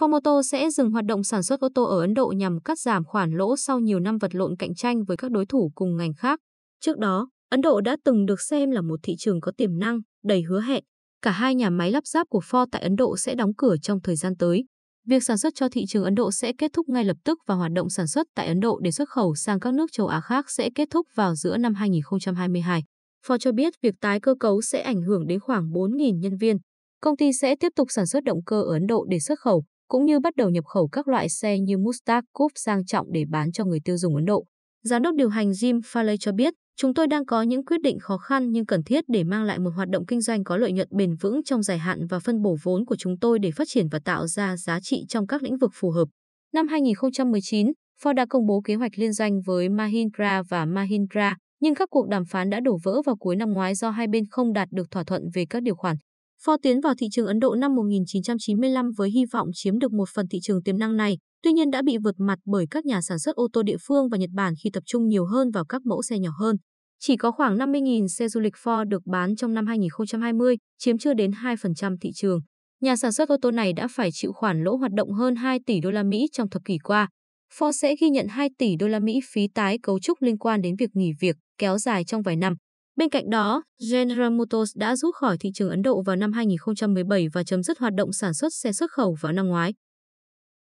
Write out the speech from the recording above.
Fomoto sẽ dừng hoạt động sản xuất ô tô ở Ấn Độ nhằm cắt giảm khoản lỗ sau nhiều năm vật lộn cạnh tranh với các đối thủ cùng ngành khác. Trước đó, Ấn Độ đã từng được xem là một thị trường có tiềm năng, đầy hứa hẹn. Cả hai nhà máy lắp ráp của Ford tại Ấn Độ sẽ đóng cửa trong thời gian tới. Việc sản xuất cho thị trường Ấn Độ sẽ kết thúc ngay lập tức và hoạt động sản xuất tại Ấn Độ để xuất khẩu sang các nước châu Á khác sẽ kết thúc vào giữa năm 2022. Ford cho biết việc tái cơ cấu sẽ ảnh hưởng đến khoảng 4.000 nhân viên. Công ty sẽ tiếp tục sản xuất động cơ ở Ấn Độ để xuất khẩu cũng như bắt đầu nhập khẩu các loại xe như Mustang Coupe sang trọng để bán cho người tiêu dùng Ấn Độ. Giám đốc điều hành Jim Farley cho biết, chúng tôi đang có những quyết định khó khăn nhưng cần thiết để mang lại một hoạt động kinh doanh có lợi nhuận bền vững trong dài hạn và phân bổ vốn của chúng tôi để phát triển và tạo ra giá trị trong các lĩnh vực phù hợp. Năm 2019, Ford đã công bố kế hoạch liên doanh với Mahindra và Mahindra, nhưng các cuộc đàm phán đã đổ vỡ vào cuối năm ngoái do hai bên không đạt được thỏa thuận về các điều khoản. Ford tiến vào thị trường Ấn Độ năm 1995 với hy vọng chiếm được một phần thị trường tiềm năng này, tuy nhiên đã bị vượt mặt bởi các nhà sản xuất ô tô địa phương và Nhật Bản khi tập trung nhiều hơn vào các mẫu xe nhỏ hơn. Chỉ có khoảng 50.000 xe du lịch Ford được bán trong năm 2020, chiếm chưa đến 2% thị trường. Nhà sản xuất ô tô này đã phải chịu khoản lỗ hoạt động hơn 2 tỷ đô la Mỹ trong thập kỷ qua. Ford sẽ ghi nhận 2 tỷ đô la Mỹ phí tái cấu trúc liên quan đến việc nghỉ việc kéo dài trong vài năm. Bên cạnh đó, General Motors đã rút khỏi thị trường Ấn Độ vào năm 2017 và chấm dứt hoạt động sản xuất xe xuất khẩu vào năm ngoái.